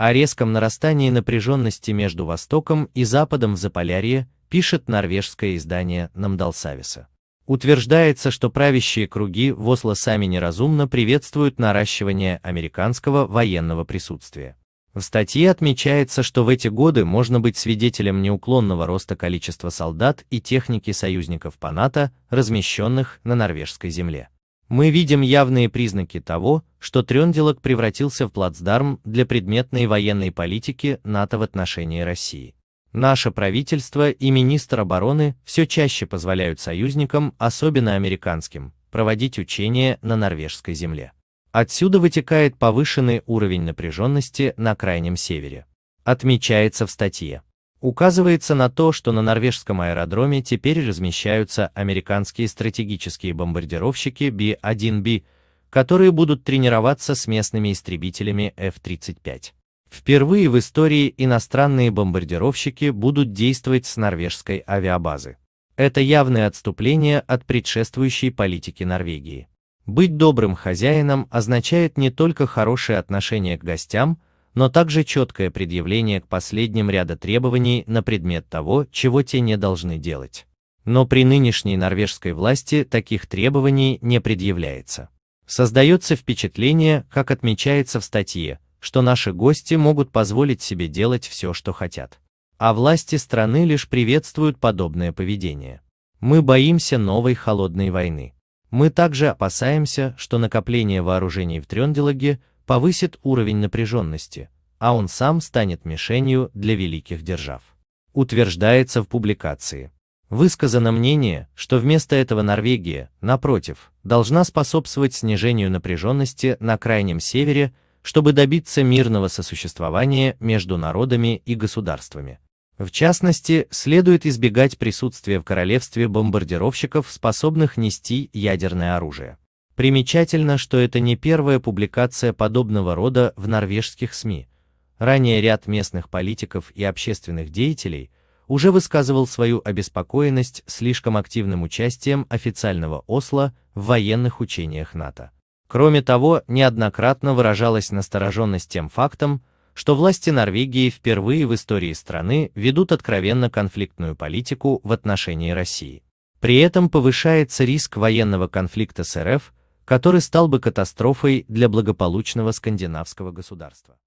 о резком нарастании напряженности между Востоком и Западом в Заполярье, пишет норвежское издание Намдалсависа. Утверждается, что правящие круги в Осло сами неразумно приветствуют наращивание американского военного присутствия. В статье отмечается, что в эти годы можно быть свидетелем неуклонного роста количества солдат и техники союзников по НАТО, размещенных на норвежской земле. Мы видим явные признаки того, что Тренделок превратился в плацдарм для предметной военной политики НАТО в отношении России. Наше правительство и министр обороны все чаще позволяют союзникам, особенно американским, проводить учения на норвежской земле. Отсюда вытекает повышенный уровень напряженности на Крайнем Севере. Отмечается в статье. Указывается на то, что на норвежском аэродроме теперь размещаются американские стратегические бомбардировщики B-1B, которые будут тренироваться с местными истребителями F-35. Впервые в истории иностранные бомбардировщики будут действовать с норвежской авиабазы. Это явное отступление от предшествующей политики Норвегии. Быть добрым хозяином означает не только хорошее отношение к гостям, но также четкое предъявление к последним ряда требований на предмет того, чего те не должны делать. Но при нынешней норвежской власти таких требований не предъявляется. Создается впечатление, как отмечается в статье, что наши гости могут позволить себе делать все, что хотят. А власти страны лишь приветствуют подобное поведение. Мы боимся новой холодной войны. Мы также опасаемся, что накопление вооружений в Тренделаге повысит уровень напряженности, а он сам станет мишенью для великих держав. Утверждается в публикации. Высказано мнение, что вместо этого Норвегия, напротив, должна способствовать снижению напряженности на Крайнем Севере, чтобы добиться мирного сосуществования между народами и государствами. В частности, следует избегать присутствия в королевстве бомбардировщиков, способных нести ядерное оружие. Примечательно, что это не первая публикация подобного рода в норвежских СМИ. Ранее ряд местных политиков и общественных деятелей уже высказывал свою обеспокоенность слишком активным участием официального Осло в военных учениях НАТО. Кроме того, неоднократно выражалась настороженность тем фактом, что власти Норвегии впервые в истории страны ведут откровенно конфликтную политику в отношении России. При этом повышается риск военного конфликта с РФ, который стал бы катастрофой для благополучного скандинавского государства.